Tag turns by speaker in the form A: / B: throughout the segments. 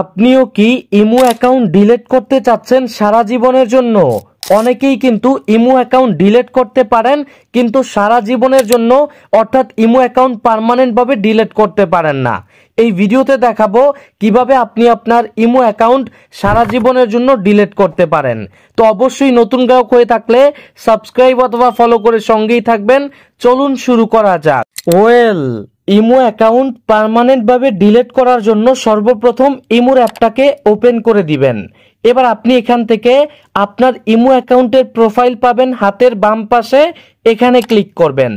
A: আপনিও কি imo account delete করতে চাচ্ছেন সারা জীবনের জন্য অনেকেই কিন্তু ইমো অ্যাকাউন্ট ডিলেট করতে পারেন কিন্তু সারা জীবনের জন্য অর্থাৎ ইমো অ্যাকাউন্ট পারমানেন্টভাবে ডিলেট করতে পারেন না এই ভিডিওতে দেখাবো কিভাবে আপনি আপনার ইমো অ্যাকাউন্ট সারা জীবনের জন্য ডিলেট করতে পারেন তো অবশ্যই নতুন গ্রাহক হয়ে থাকলে সাবস্ক্রাইব অথবা ফলো করে সঙ্গেই থাকবেন চলুন শুরু করা যাক ওয়েল ইমো অ্যাকাউন্ট পারমানেন্টভাবে ডিলেট করার জন্য সর্বপ্রথম ইমোর অ্যাপটাকে ওপেন করে দিবেন এবার আপনি এখান থেকে আপনার ইমো অ্যাকাউন্টের প্রোফাইল পাবেন হাতের বাম পাশে এখানে ক্লিক করবেন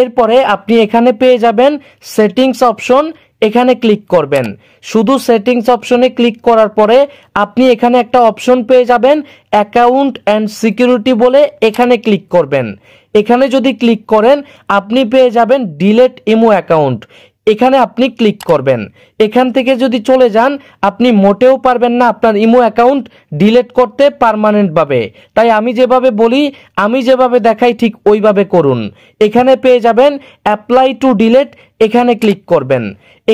A: এরপরে আপনি এখানে পেয়ে যাবেন সেটিংস অপশন এখানে ক্লিক করবেন শুধু সেটিংস অপশনে ক্লিক করার পরে আপনি এখানে একটা অপশন পেয়ে যাবেন অ্যাকাউন্ট অ্যান্ড সিকিউরিটি বলে এখানে ক্লিক করবেন এখানে যদি ক্লিক করেন আপনি পেয়ে যাবেন ডিলেট ইমো অ্যাকাউন্ট এখানে আপনি ক্লিক করবেন এখান থেকে যদি চলে যান আপনি মোটেও পারবেন না আপনার ইমো অ্যাকাউন্ট ডিলেট করতে পারমানেন্টভাবে তাই আমি যেভাবে বলি আমি যেভাবে দেখাই ঠিক ওইভাবে করুন এখানে পেয়ে যাবেন অ্যাপ্লাই টু ডিলেট এখানে ক্লিক করবেন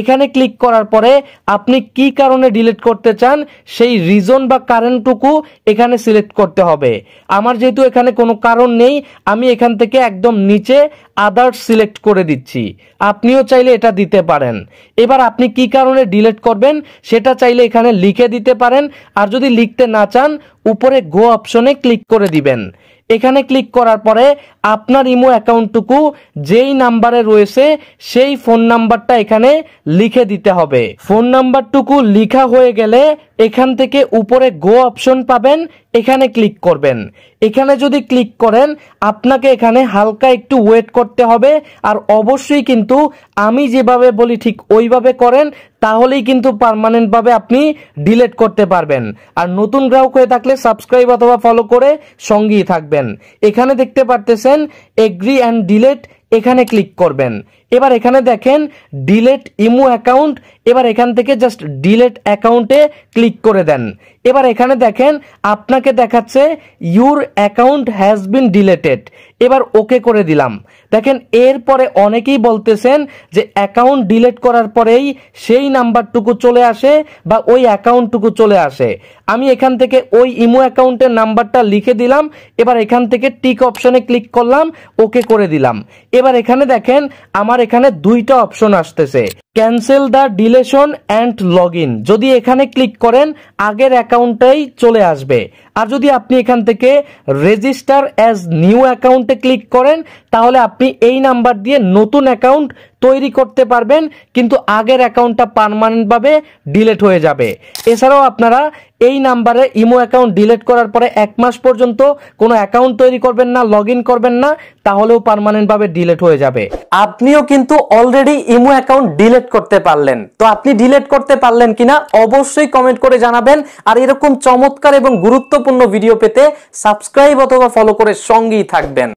A: এখানে ক্লিক করার পরে আপনি কি কারণে ডিলিট করতে চান সেই রিজন বা কারেন্টটুকু এখানে সিলেক্ট করতে হবে আমার যেহেতু এখানে কোনো কারণ নেই আমি এখান থেকে একদম নিচে আদার্স সিলেক্ট করে দিচ্ছি আপনিও চাইলে এটা দিতে পারেন এবার আপনি কি কারণে ডিলিট করবেন সেটা চাইলে এখানে লিখে দিতে পারেন আর যদি লিখতে না চান উপরে গো অপশনে ক্লিক করে দিবেন এখানে ক্লিক করার পরে আপনার ইমো অ্যাকাউন্টটুকু যেই নাম্বারে রয়েছে সেই ফোন নাম্বারটা এখানে লিখে দিতে হবে ফোন নাম্বারটুকু লিখা হয়ে গেলে এখান থেকে উপরে গো অপশন পাবেন এখানে ক্লিক করবেন এখানে যদি ক্লিক করেন আপনাকে এখানে হালকা একটু ওয়েট করতে হবে আর অবশ্যই কিন্তু আমি যেভাবে বলি ঠিক ওইভাবে করেন তাহলেই কিন্তু পারমানেন্টভাবে আপনি ডিলেট করতে পারবেন আর নতুন গ্রাহক হয়ে থাকলে সাবস্ক্রাইব অথবা ফলো করে সঙ্গেই থাকবেন এখানে দেখতে পারতেছেন এগ্রি অ্যান্ড ডিলেট এখানে ক্লিক করবেন এবার এখানে দেখেন ডিলেট ইমো অ্যাকাউন্ট এবার এখান থেকে জাস্ট ডিলেট অ্যাকাউন্টে ক্লিক করে দেন এবার এখানে দেখেন আপনাকে দেখাচ্ছে your account has been deleted এবার ওকে করে দিলাম দেখেন এরপরে অনেকেই বলতেছেন যে অ্যাকাউন্ট ডিলেট করার পরেই সেই নাম্বারটুকু চলে আসে বা ওই অ্যাকাউন্টটুকু চলে আসে আমি এখান থেকে ওই ইমো অ্যাকাউন্টের নাম্বারটা লিখে দিলাম এবার এখান থেকে টিক অপশনে ক্লিক করলাম ওকে করে দিলাম এবার এখানে দেখেন আমার এখানে দুইটা অপশন আসতেছে cancel the deletion and log যদি এখানে ক্লিক করেন আগের অ্যাকাউন্টটাই চলে আসবে আর যদি আপনি এখান থেকে রেজিস্টার অ্যাজ নিউ অ্যাকাউন্টে ক্লিক করেন তাহলে আপনি এই নাম্বার দিয়ে নতুন অ্যাকাউন্ট তৈরি করতে পারবেন কিন্তু আগের অ্যাকাউন্টটা পারমানেন্টভাবে ডিলেট হয়ে যাবে এছাড়াও আপনারা এই নাম্বারে ইমো অ্যাকাউন্ট ডিলেট করার পরে এক মাস পর্যন্ত কোনো অ্যাকাউন্ট তৈরি করবেন না লগ করবেন না তাহলেও পারমানেন্টভাবে ডিলেট হয়ে যাবে আপনিও কিন্তু অলরেডি ইমো অ্যাকাউন্ট ডিলেট করতে পারলেন তো আপনি ডিলেট করতে পারলেন কিনা অবশ্যই কমেন্ট করে জানাবেন আর এরকম চমৎকার এবং গুরুত্বপূর্ণ গুরুত্বপূর্ণ ভিডিও পেতে সাবস্ক্রাইব অথবা ফলো করে সঙ্গেই থাকবেন